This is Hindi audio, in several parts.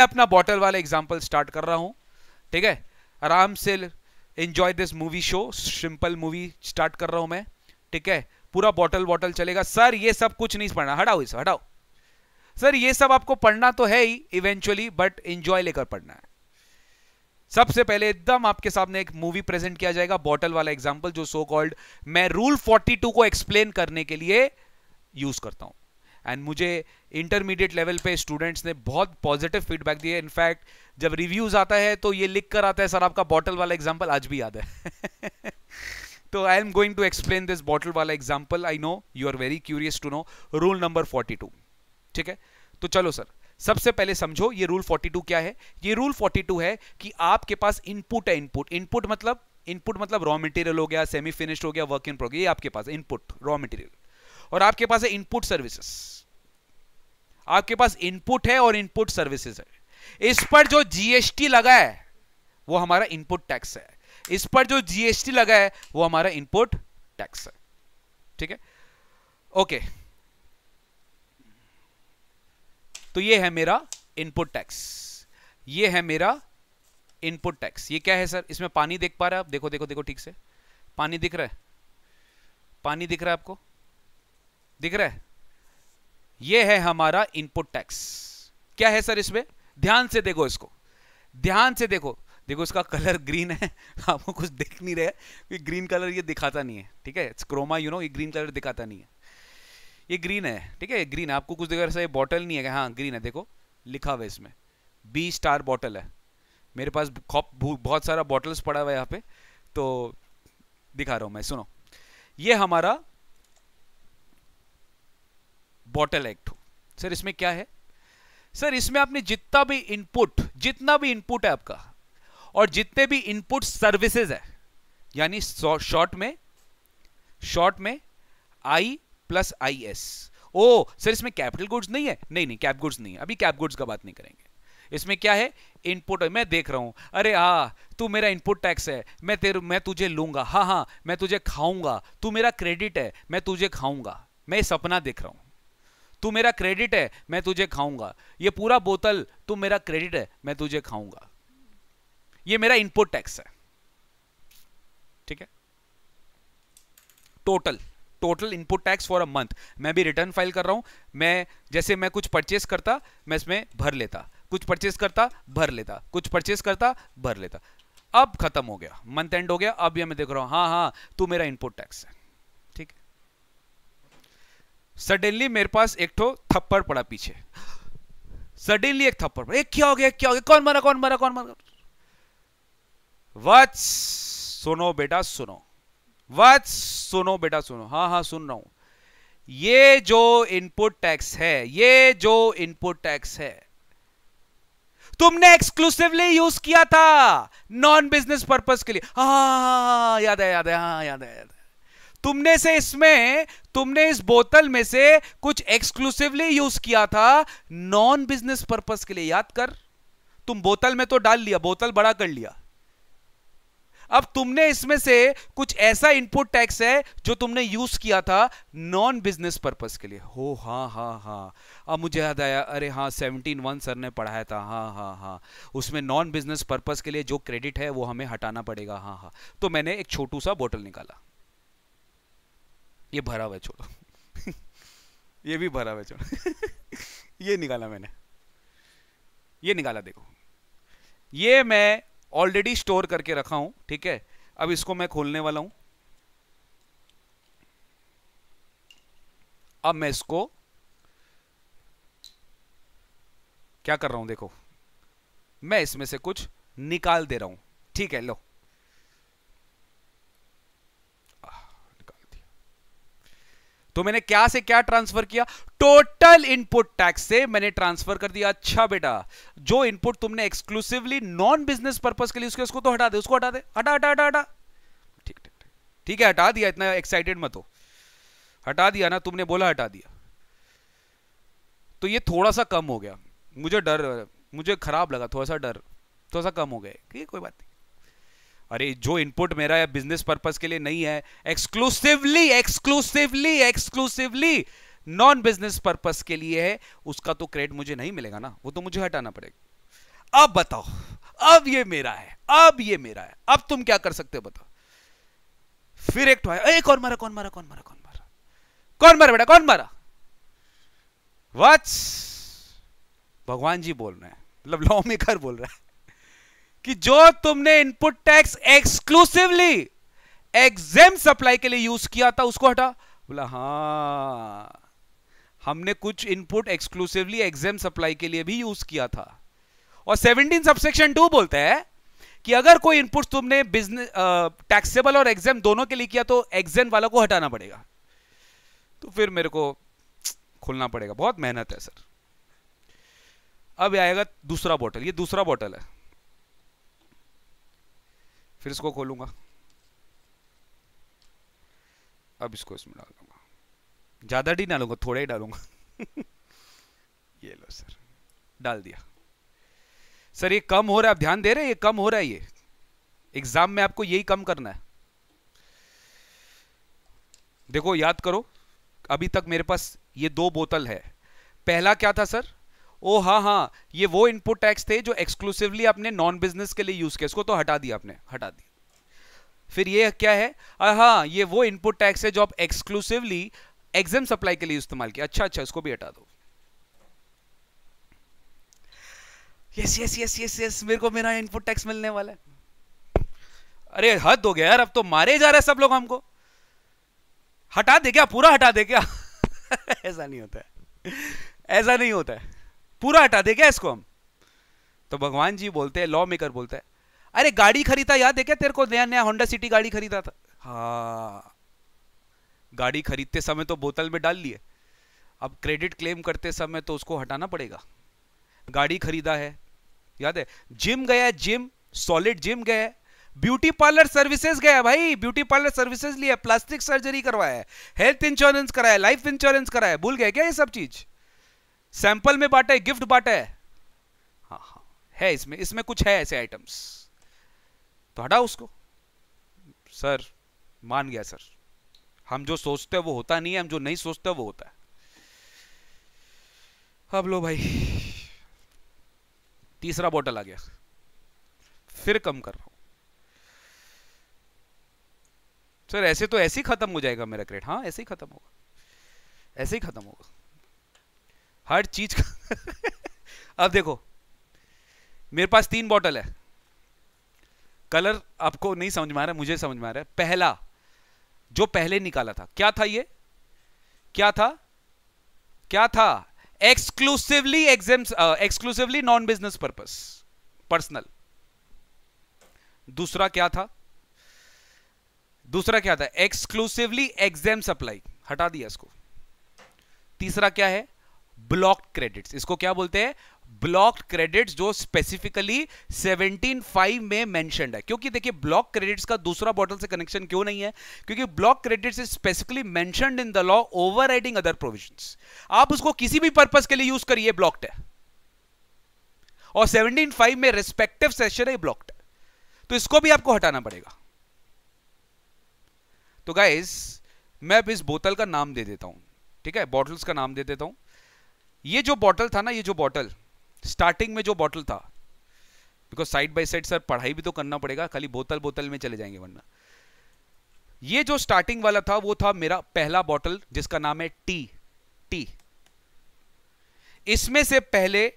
मैं अपना बॉटल वाला एग्जाम्पल स्टार्ट कर रहा हूं ठीक है आराम से enjoy this movie show simple movie start कर रहा हूं मैं ठीक है पूरा बॉटल बॉटल चलेगा सर ये सब कुछ नहीं पढ़ना हटाओ इसे हटाओ सर ये सब आपको पढ़ना तो है ही इवेंचुअली बट इंजॉय लेकर पढ़ना है सबसे पहले एकदम आपके सामने एक मूवी प्रेजेंट किया जाएगा बॉटल वाला एग्जाम्पल जो सो कॉल्ड मैं रूल 42 को एक्सप्लेन करने के लिए यूज करता हूं एंड मुझे इंटरमीडिएट लेवल पे स्टूडेंट्स ने बहुत पॉजिटिव फीडबैक दिया इनफैक्ट जब रिव्यूज़ आता है तो ये लिख कर आता है सर आपका बॉटल वाला एग्जाम्पल आज भी याद है तो I am going to explain this bottle वाला example I know you are very curious to know rule number forty two ठीक है तो चलो सर सबसे पहले समझो ये रूल 42 क्या है ये रूल 42 है कि आपके पास इनपुट है इनपुट इनपुट मतलब इनपुट मतलब रॉ मटेरियल हो गया सेमी फिनिश्ड हो गया वर्क इन प्रोग्रेस ये आपके पास इनपुट रॉ मटेरियल और आपके पास है इनपुट सर्विसेज आपके पास इनपुट है और इनपुट सर्विसेज है इस पर जो जीएसटी लगा है वो हमारा इनपुट टैक्स है इस पर जो जीएसटी लगा है वो हमारा इनपुट टैक्स है ठीक है ओके तो ये है मेरा इनपुट टैक्स ये है मेरा इनपुट टैक्स ये क्या है सर इसमें पानी देख पा रहे आप देखो देखो देखो ठीक से पानी दिख रहा है पानी दिख रहा है आपको दिख रहा है ये है हमारा इनपुट टैक्स क्या है सर इसमें ध्यान से देखो इसको ध्यान से देखो देखो इसका कलर ग्रीन है आपको कुछ देख नहीं रहा है ग्रीन कलर ये दिखाता नहीं है ठीक है क्रोमा यू नो ये ग्रीन कलर दिखाता नहीं है ये ग्रीन है ठीक है ग्रीन आपको कुछ देखा रहा ये बॉटल नहीं है हाँ ग्रीन है देखो लिखा हुआ इसमें बी स्टार बॉटल है मेरे पास बहुत सारा बॉटल्स पड़ा हुआ है यहाँ पे तो दिखा रहा हूँ मैं सुनो ये हमारा बॉटल एक्ट हो सर इसमें क्या है सर इसमें आपने जितना भी इनपुट जितना भी इनपुट है आपका और जितने भी इनपुट सर्विसेज है यानी शॉर्ट में शॉर्ट में I plus I S O sir इसमें कैपिटल गुड्स नहीं है नहीं नहीं कैप गुड्स नहीं है अभी कैप गुड्स का बात नहीं करेंगे इसमें क्या है इनपुट मैं देख रहा हूं अरे हाँ तू मेरा इनपुट टैक्स है मैं तेरे मैं तुझे लूंगा हाँ हाँ मैं तुझे खाऊंगा तू मेरा क्रेडिट है मैं तुझे खाऊंगा मैं सपना देख रहा हूं तू मेरा क्रेडिट है मैं तुझे खाऊंगा ये पूरा बोतल तू मेरा क्रेडिट है मैं तुझे खाऊंगा ये मेरा इनपुट टैक्स है ठीक है total total input tax for a month मैं भी रिटर्न फाइल कर रहा हूं मैं जैसे मैं कुछ परचेस करता मैं इसमें भर लेता कुछ परचेस करता भर लेता कुछ परचेस करता भर लेता अब खत्म हो गया मंथ एंड हो गया अब यह मैं देख रहा हूं हाँ हाँ तू मेरा इनपुट टैक्स है सडनली मेरे पास एक ठो थप्पड़ पड़ा पीछे सडनली एक थप्पड़ पड़ा एक क्या हो गया क्या हो गया कौन मरा कौन मरा कौन मरा वच सुनो बेटा सुनो वच सुनो बेटा सुनो हाँ हाँ सुन रहा हूं ये जो इनपुट टैक्स है ये जो इनपुट टैक्स है तुमने एक्सक्लूसिवली यूज किया था नॉन बिजनेस पर्पस के लिए हाँ, हाँ, हाँ, हाँ याद है याद है हाँ याद है याद है तुमने से इसमें तुमने इस बोतल में से कुछ एक्सक्लूसिवली यूज किया था नॉन बिजनेस पर्पस के लिए याद कर तुम बोतल में तो डाल लिया बोतल बड़ा कर लिया अब तुमने इसमें से कुछ ऐसा इनपुट टैक्स है जो तुमने यूज किया था नॉन बिजनेस पर्पस के लिए हो हा हा हा अब मुझे याद आया अरे हाँ सेवनटीन वन सर ने पढ़ाया था हा हा हा उसमें नॉन बिजनेस पर्पस के लिए जो क्रेडिट है वो हमें हटाना पड़ेगा हा हा तो मैंने एक छोटू सा बोतल निकाला ये भरा हुआ छोड़ो ये भी भरा हुआ छोड़ो ये निकाला मैंने ये निकाला देखो ये मैं ऑलरेडी स्टोर करके रखा हूं ठीक है अब इसको मैं खोलने वाला हूं अब मैं इसको क्या कर रहा हूं देखो मैं इसमें से कुछ निकाल दे रहा हूं ठीक है लो तो मैंने क्या से क्या ट्रांसफर किया टोटल इनपुट टैक्स से मैंने ट्रांसफर कर दिया अच्छा बेटा जो इनपुट तुमने एक्सक्लूसिवली नॉन बिजनेस पर्पज के लिए उसके उसको तो हटा दे उसको हटा दे हटा हटा हटा हटा ठीक ठीक ठीक है हटा दिया इतना एक्साइटेड मत हो हटा दिया ना तुमने बोला हटा दिया तो ये थोड़ा सा कम हो गया मुझे डर मुझे खराब लगा थोड़ा सा डर थोड़ा सा कम हो गया ठीक कोई बात नहीं अरे जो इनपुट मेरा है बिजनेस पर्पज के लिए नहीं है exclusively exclusively exclusively non business purpose के लिए है उसका तो क्रेडिट मुझे नहीं मिलेगा ना वो तो मुझे हटाना पड़ेगा अब बताओ अब ये मेरा है अब ये मेरा है अब तुम क्या कर सकते हो बताओ फिर एक अरे कौन मारा कौन मारा कौन मारा कौन मारा कौन मारा बेटा कौन मारा वट्स भगवान जी बोल रहे हैं मतलब लॉ मेकर बोल रहा है कि जो तुमने input tax exclusively exempt supply के लिए यूज किया था उसको हटा बोला हा हमने कुछ इनपुट एक्सक्लूसिवली एग्जाम सप्लाई के लिए भी यूज किया था और 17 सबसेक्शन 2 बोलता है कि अगर कोई इनपुट तुमने बिजनेस टैक्सेबल और एग्जाम दोनों के लिए किया तो एग्जाम वाला को हटाना पड़ेगा तो फिर मेरे को खुलना पड़ेगा बहुत मेहनत है सर अब आएगा दूसरा बोटल ये दूसरा बोटल है फिर इसको खोलूंगा अब इसको इसमें डाल दूंगा ज़्यादा डी डालूंगा थोड़ा ही डालूंगा ये लो सर डाल दिया सर ये कम हो रहा है आप ध्यान दे रहे हैं ये कम हो रहा है ये एग्जाम में आपको यही कम करना है देखो याद करो अभी तक मेरे पास ये दो बोतल है पहला क्या था सर ओ हाँ हाँ ये वो इनपुट टैक्स थे जो एक्सक्लूसिवली आपने नॉन बिजनेस के लिए यूज़ किया इसको तो हटा दिया आपने हटा दिया फिर ये क्या है हाँ ये वो इनपुट टैक्स है जो आप एक्सक्लूसिवली एग्जाम सप्लाई के लिए इस्तेमाल किया अच्छा अच्छा इसको भी हटा दो yes yes yes yes yes मेरे को मेरा इनपुट टैक्स मिलने वाला है अरे हद हो गया यार अब तो मारे जा रहे सब लोग हमको हटा दे क्या पूरा हटा दे क्या ऐसा नहीं होता है ऐसा नहीं होता है पूरा हटा दे क्या इसको हम तो भगवान जी बोलते हैं लॉ मेकर बोलता है अरे गाड़ी खरीदा याद है क्या तेरे को नया नया होंडा सिटी गाड़ी खरीदा था हाँ गाड़ी खरीदते समय तो बोतल में डाल लिए अब क्रेडिट क्लेम करते समय तो उसको हटाना पड़ेगा गाड़ी खरीदा है याद है जिम गया जिम सॉलिड जिम गया ब्यूटी पार्लर सर्विसेज गया भाई ब्यूटी पार्लर सर्विसेज लिया प्लास्टिक सर्जरी करवाया हेल्थ इंश्योरेंस कराया लाइफ इंश्योरेंस कराया भूल गया क्या ये सब चीज़ सैंपल में बांटा है गिफ्ट बांटा है हाँ हाँ है इसमें इसमें कुछ है ऐसे आइटम्स तो हटा उसको सर मान गया सर हम जो सोचते हैं वो होता नहीं है हम जो नहीं सोचते वो होता है अब लो भाई तीसरा बोतल आ गया फिर कम कर रहा हूं सर ऐसे तो ऐसे ही खत्म हो जाएगा मेरा क्रेड हाँ ऐसे ही खत्म होगा ऐसे ही खत्म होगा हर चीज का अब देखो मेरे पास तीन बॉटल है कलर आपको नहीं समझ में आ रहा मुझे समझ में आ रहा है पहला जो पहले निकाला था क्या था ये क्या था क्या था exclusively exempt exclusively non business purpose personal दूसरा क्या था दूसरा क्या था एक्सक्लूसिवली एग्जाम सप्लाई हटा दिया इसको तीसरा क्या है ब्लॉक्ड क्रेडिट्स इसको क्या बोलते हैं ब्लॉक्ड क्रेडिट्स जो स्पेसिफिकली 175 में मेंशनड है क्योंकि देखिए ब्लॉक क्रेडिट्स का दूसरा बॉटल से कनेक्शन क्यों नहीं है क्योंकि block credits is specifically mentioned in the law overriding other provisions आप उसको किसी भी पर्पस के लिए यूज करिए ब्लॉक्ड है और 175 में रेस्पेक्टिव सेशन है ब्लॉक्ड तो इसको भी आपको हटाना पड़ेगा तो गाइज मैं अब इस बोतल का नाम दे देता हूं ठीक है बॉटल्स का नाम दे देता हूं ये जो बॉटल था ना ये जो बॉटल स्टार्टिंग में जो बॉटल था because side by side sir पढ़ाई भी तो करना पड़ेगा खाली बोतल बोतल में चले जाएंगे वरना ये जो स्टार्टिंग वाला था वो था मेरा पहला बॉटल जिसका नाम है टी टी इसमें से पहले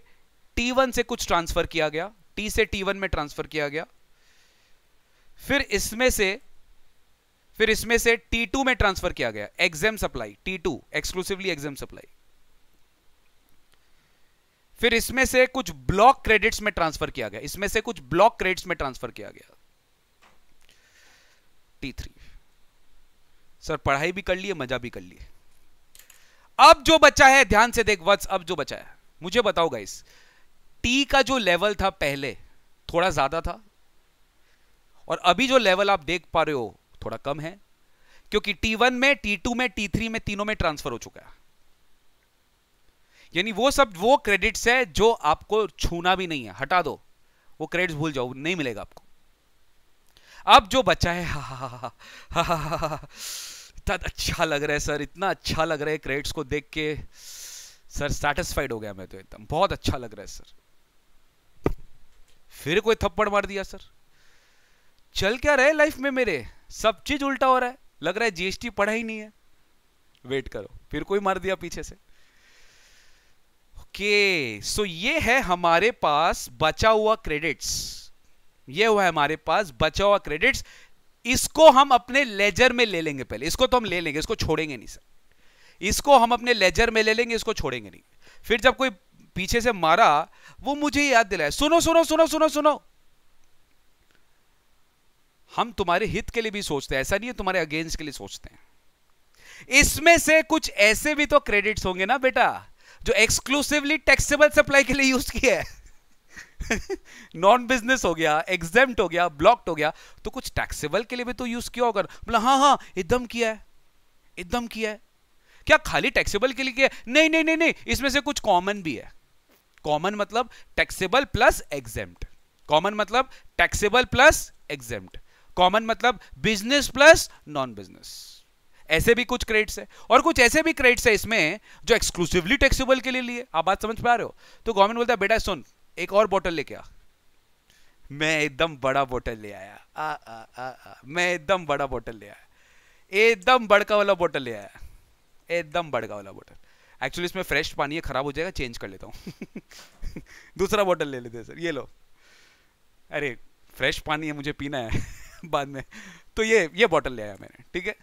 टी वन से कुछ ट्रांसफर किया गया टी से टी वन में ट्रांसफर किया गया फिर इसमें से फिर इसमें से टी टू में ट्रांसफर किया गया exempt supply T two exclusively exempt supply फिर इसमें से कुछ ब्लॉक क्रेडिट्स में ट्रांसफर किया गया इसमें से कुछ ब्लॉक क्रेडिट्स में ट्रांसफर किया गया टी थ्री सर पढ़ाई भी कर लिए मजा भी कर लिए अब जो बचा है ध्यान से देख वत्स अब जो बचा है मुझे बताओ गाइस टी का जो लेवल था पहले थोड़ा ज्यादा था और अभी जो लेवल आप देख पा रहे हो थोड़ा कम है क्योंकि टी वन में टी टू में टी थ्री में तीनों में ट्रांसफर हो चुका है यानी वो सब वो क्रेडिट्स है जो आपको छूना भी नहीं है हटा दो वो क्रेडिट्स भूल जाओ नहीं मिलेगा आपको अब जो बच्चा है हा हा हा हा हा अच्छा लग रहा है सर इतना अच्छा लग रहा है क्रेडिट्स को देख के सर सेटिस्फाइड हो गया मैं तो एकदम बहुत अच्छा लग रहा है सर फिर कोई थप्पड़ मार दिया सर चल क्या रहे लाइफ में मेरे सब चीज उल्टा हो रहा है लग रहा है जीएसटी पढ़ा ही नहीं है वेट करो फिर कोई मार दिया पीछे से ओके सो ये है हमारे पास बचा हुआ क्रेडिट्स ये हुआ है हमारे पास बचा हुआ क्रेडिट्स इसको हम अपने लेजर में ले लेंगे पहले इसको तो हम ले लेंगे इसको छोड़ेंगे नहीं सर इसको हम अपने लेजर में ले लेंगे इसको छोड़ेंगे नहीं फिर जब कोई पीछे से मारा वो मुझे याद दिलाया सुनो सुनो सुनो सुनो सुनो हम तुम्हारे हित के लिए भी सोचते हैं ऐसा नहीं है तुम्हारे अगेंस्ट के लिए सोचते हैं इसमें से कुछ ऐसे भी तो क्रेडिट्स होंगे ना बेटा जो एक्सक्लूसिवली टैक्सेबल सप्लाई के लिए यूज किया है नॉन बिजनेस हो गया एग्जाम हो गया ब्लॉक्ड हो गया तो कुछ टैक्सेबल के लिए भी तो यूज किया होगा बोला हाँ हाँ एकदम किया है एकदम किया है क्या खाली टैक्सेबल के लिए किया नहीं नहीं नहीं नहीं इसमें से कुछ कॉमन भी है कॉमन मतलब टैक्सेबल प्लस एग्जेम्प्ट कॉमन मतलब टैक्सेबल प्लस एग्जेम्प्ट कॉमन मतलब बिजनेस प्लस नॉन बिजनेस ऐसे भी कुछ क्रेडिट्स है और कुछ ऐसे भी क्रेडिट्स है इसमें जो एक्सक्लूसिवली टैक्सीबल के लिए लिए आप बात समझ पा रहे हो तो गवर्नमेंट बोलता है बेटा सुन एक और बोटल लेके आ मैं एकदम बड़ा बोटल ले आया आ आ आ आ मैं एकदम बड़ा बोटल ले आया एकदम बड़का वाला बोटल ले आया एकदम बड़का वाला बोटल एक्चुअली इसमें फ्रेश पानी है ख़राब हो जाएगा चेंज कर लेता हूँ दूसरा बोतल ले लेते हैं सर ये लो अरे फ्रेश पानी है मुझे पीना है बाद में तो ये ये बोतल ले आया मैंने ठीक है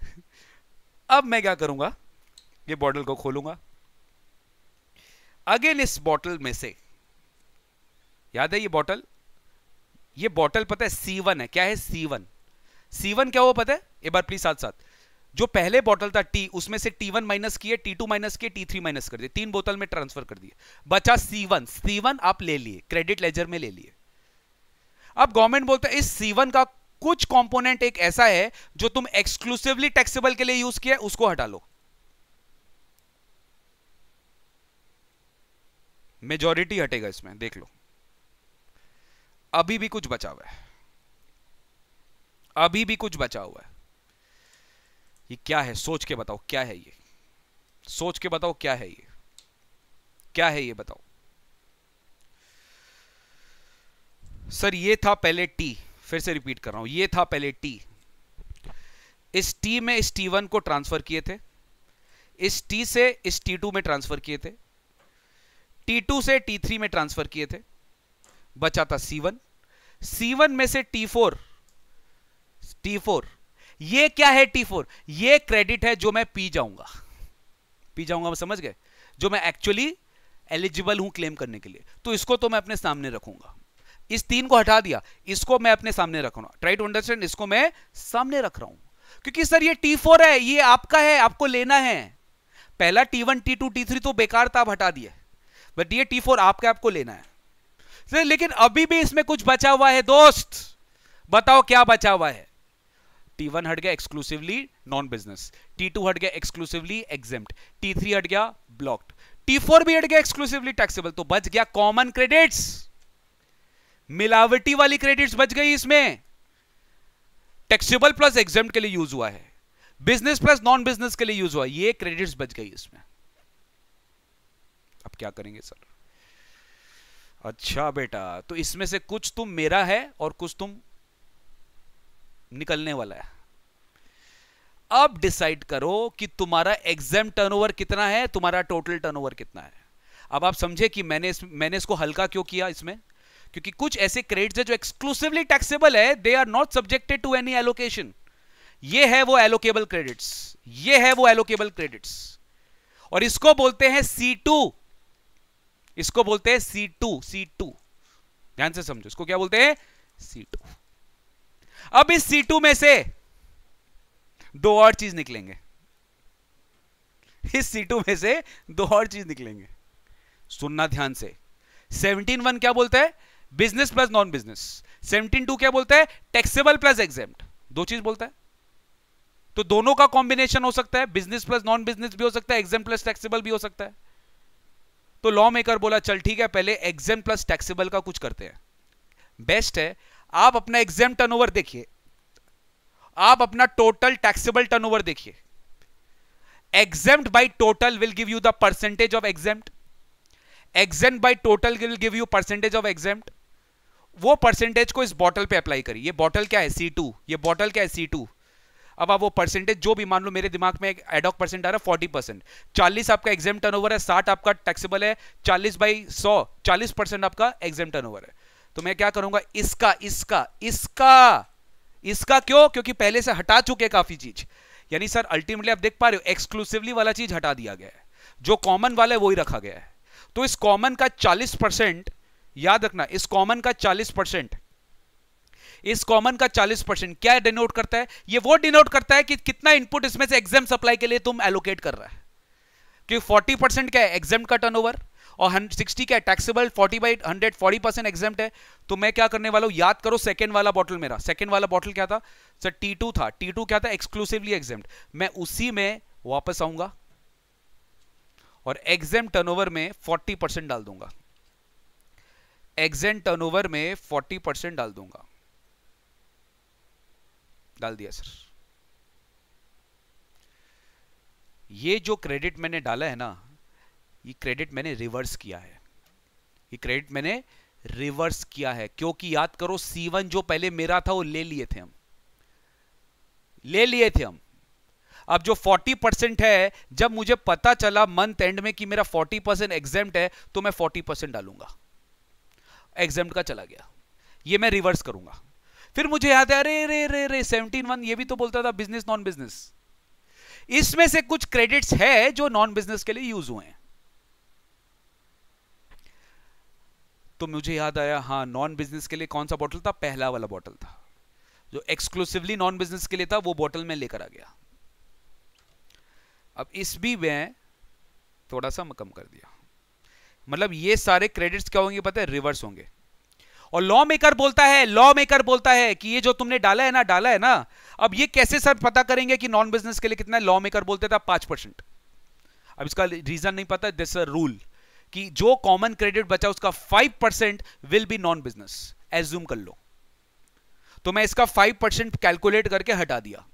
अब मैं क्या करूंगा ये बॉटल को खोलूंगा अगेन इस बॉटल में से याद है ये बॉटल ये बॉटल पता है सी है क्या है सी वन सी वन क्या हुआ पता है एक बार प्लीज साथ साथ जो पहले बॉटल था टी उसमें से टी वन माइनस किए टी टू माइनस किए टी थ्री माइनस कर दिए तीन बोतल में ट्रांसफर कर दिए बचा सी वन सी वन आप ले लिए क्रेडिट लेजर में ले लिए अब गवर्नमेंट बोलता है इस सी वन का कुछ कंपोनेंट एक ऐसा है जो तुम एक्सक्लूसिवली टैक्सेबल के लिए यूज किया उसको हटा लो मेजॉरिटी हटेगा इसमें देख लो अभी भी कुछ बचा हुआ है अभी भी कुछ बचा हुआ है ये क्या है सोच के बताओ क्या है ये सोच के बताओ क्या है ये क्या है ये बताओ सर ये था पहले टी फिर से रिपीट कर रहा हूं ये था पहले टी इस टी में इस टी वन को ट्रांसफर किए थे इस टी से इस टी टू में ट्रांसफर किए थे टी टू से टी थ्री में ट्रांसफर किए थे बचा था सी वन सी वन में से टी फोर टी फोर ये क्या है टी फोर ये क्रेडिट है जो मैं पी जाऊंगा पी जाऊंगा समझ गए जो मैं एक्चुअली एलिजिबल हूं क्लेम करने के लिए तो इसको तो मैं अपने सामने रखूंगा इस तीन को हटा दिया इसको मैं अपने सामने रख रहा हूं ट्राई टू अंडरस्टैंड इसको मैं सामने रख रहा हूं क्योंकि सर ये फोर है ये आपका है आपको लेना है पहला टू टी थ्री तो बेकार था आप हटा दिया बट ये फोर आपका आपको लेना है सर लेकिन अभी भी इसमें कुछ बचा हुआ है दोस्त बताओ क्या बचा हुआ है T1 हट गया एक्सक्लूसिवली नॉन बिजनेस T2 हट गया एक्सक्लूसिवली टी T3 हट गया ब्लॉक्ड T4 भी हट गया एक्सक्लूसिवली टैक्सेबल तो बच गया कॉमन क्रेडिट्स मिलावटी वाली क्रेडिट्स बच गई इसमें टैक्सेबल प्लस एग्जाम के लिए यूज हुआ है बिजनेस प्लस नॉन बिजनेस के लिए यूज हुआ ये क्रेडिट्स बच गई इसमें अब क्या करेंगे सर अच्छा बेटा तो इसमें से कुछ तुम मेरा है और कुछ तुम निकलने वाला है अब डिसाइड करो कि तुम्हारा एग्जाम टर्नओवर कितना है तुम्हारा टोटल टर्नओवर कितना है अब आप समझे कि मैंने इस, मैंने इसको हल्का क्यों किया इसमें क्योंकि कुछ ऐसे क्रेडिट्स है जो एक्सक्लूसिवली टैक्सेबल है they are not subjected to any allocation ये है वो एलोकेबल क्रेडिट्स ये है वो एलोकेबल क्रेडिट्स और इसको बोलते हैं सी टू इसको बोलते हैं सी टू सी टू ध्यान से समझो इसको क्या बोलते हैं सी टू अब इस सी टू में से दो और चीज निकलेंगे इस सी टू में से दो और चीज निकलेंगे सुनना ध्यान से सेवनटीन वन क्या बोलता है business plus non business seventeen two क्या बोलता है टैक्सेबल प्लस एग्जाम दो चीज बोलता है तो दोनों का कॉम्बिनेशन हो सकता है बिजनेस प्लस नॉन बिजनेस भी हो सकता है एग्जाम प्लस टैक्सेबल भी हो सकता है तो लॉ मेकर बोला चल ठीक है पहले एग्जाम प्लस टैक्सेबल का कुछ करते हैं बेस्ट है आप अपना एग्जाम टर्न देखिए आप अपना टोटल टैक्सेबल टर्न देखिए exempt by total will give you the percentage of exempt exempt by total will give you percentage of exempt वो परसेंटेज को इस बॉटल पे अप्लाई करी ये बॉटल क्या है सी टू ये बॉटल क्या है सी टू अब आप वो परसेंटेज जो भी मान लो मेरे दिमाग में एक एडॉक परसेंट आ रहा है फोर्टी परसेंट चालीस आपका एग्जाम टर्न है साठ आपका टैक्सेबल है चालीस बाई सौ चालीस परसेंट आपका एग्जाम टर्न है तो मैं क्या करूंगा इसका इसका इसका इसका क्यों क्योंकि पहले से हटा चुके काफी चीज यानी सर अल्टीमेटली आप देख पा रहे हो एक्सक्लूसिवली वाला चीज हटा दिया गया है जो कॉमन वाला है वही रखा गया है तो इस कॉमन का चालीस याद रखना इस कॉमन का 40 परसेंट इस कॉमन का 40 परसेंट क्या डिनोट करता है ये वो डिनोट करता है कि कितना इनपुट इसमें से एग्जाम सप्लाई के लिए तुम एलोकेट कर रहा है क्योंकि 40 परसेंट क्या है एग्जाम का ओवर और सिक्सटी क्या है taxable forty by hundred forty percent exempt है तो मैं क्या करने वाला हूं याद करो सेकेंड वाला बॉटल मेरा सेकेंड वाला बॉटल क्या था सर टी टू था टी टू क्या था एक्सक्लूसिवली एग्जाम मैं उसी में वापस आऊंगा और एग्जाम टर्न में फोर्टी परसेंट डाल दूंगा एग्जेंट टर्नओवर में 40 परसेंट डाल दूंगा डाल दिया सर ये जो क्रेडिट मैंने डाला है ना ये क्रेडिट मैंने रिवर्स किया है ये क्रेडिट मैंने रिवर्स किया है क्योंकि याद करो C1 जो पहले मेरा था वो ले लिए थे हम ले लिए थे हम अब जो 40 परसेंट है जब मुझे पता चला मंथ एंड में कि मेरा 40 परसेंट एग्जेंट है तो मैं 40 परसेंट डालूंगा एग्जाम का चला गया ये मैं रिवर्स करूंगा फिर मुझे याद है अरे रे रे रे सेवनटीन वन ये भी तो बोलता था बिजनेस नॉन बिजनेस इसमें से कुछ क्रेडिट्स है जो नॉन बिजनेस के लिए यूज हुए हैं तो मुझे याद आया हाँ नॉन बिजनेस के लिए कौन सा बॉटल था पहला वाला बॉटल था जो एक्सक्लूसिवली नॉन बिजनेस के लिए था वो बॉटल में लेकर आ गया अब इस भी मैं थोड़ा सा मकम कर दिया मतलब ये सारे क्रेडिट्स क्या होंगे पता है रिवर्स होंगे और लॉ मेकर बोलता है लॉ मेकर बोलता है कि ये जो तुमने डाला है ना डाला है ना अब ये कैसे सर पता करेंगे कि नॉन बिजनेस के लिए कितना लॉ मेकर बोलते थे पांच परसेंट अब इसका रीजन नहीं पता दिस रूल कि जो कॉमन क्रेडिट बचा उसका five percent will be non business assume कर लो तो मैं इसका फाइव परसेंट कैलकुलेट करके हटा दिया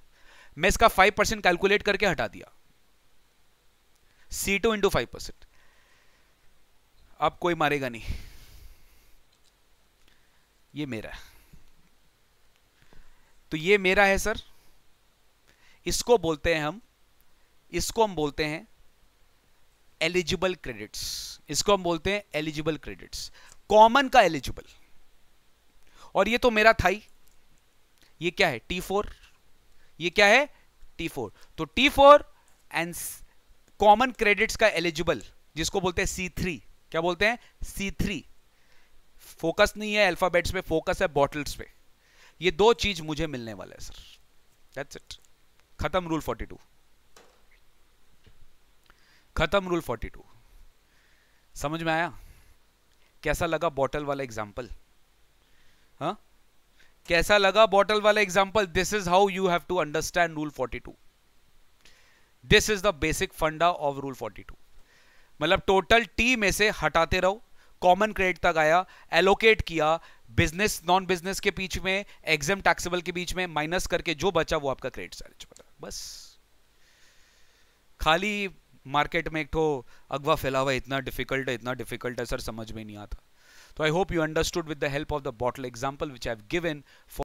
मैं इसका फाइव परसेंट कैलकुलेट करके हटा दिया C two into five percent अब कोई मारेगा नहीं ये मेरा है तो ये मेरा है सर इसको बोलते हैं हम इसको हम बोलते हैं एलिजिबल क्रेडिट्स इसको हम बोलते हैं एलिजिबल क्रेडिट्स कॉमन का एलिजिबल और ये तो मेरा था ही ये क्या है टी फोर ये क्या है टी फोर तो T four and common credits का एलिजिबल जिसको बोलते हैं सी थ्री क्या बोलते हैं सी थ्री फोकस नहीं है अल्फाबेट्स पे फोकस है बॉटल्स पे ये दो चीज मुझे मिलने वाले है सर दैट्स इट खत्म रूल 42 खत्म रूल 42 समझ में आया कैसा लगा बॉटल वाला एग्जाम्पल हाँ? कैसा लगा बॉटल वाला example this is how you have to understand rule 42 this is the basic funda of rule two मतलब टोटल टी में से हटाते रहो कॉमन क्रेडिट तक आया एलोकेट किया बिजनेस नॉन बिजनेस के बीच में एग्जाम टैक्सेबल के बीच में माइनस करके जो बचा वो आपका क्रेडिट सारे बस खाली मार्केट में एक तो अगवा फैला हुआ इतना डिफिकल्ट है इतना डिफिकल्ट है सर समझ में नहीं आता तो I hope you understood with the help of the bottle example which I given for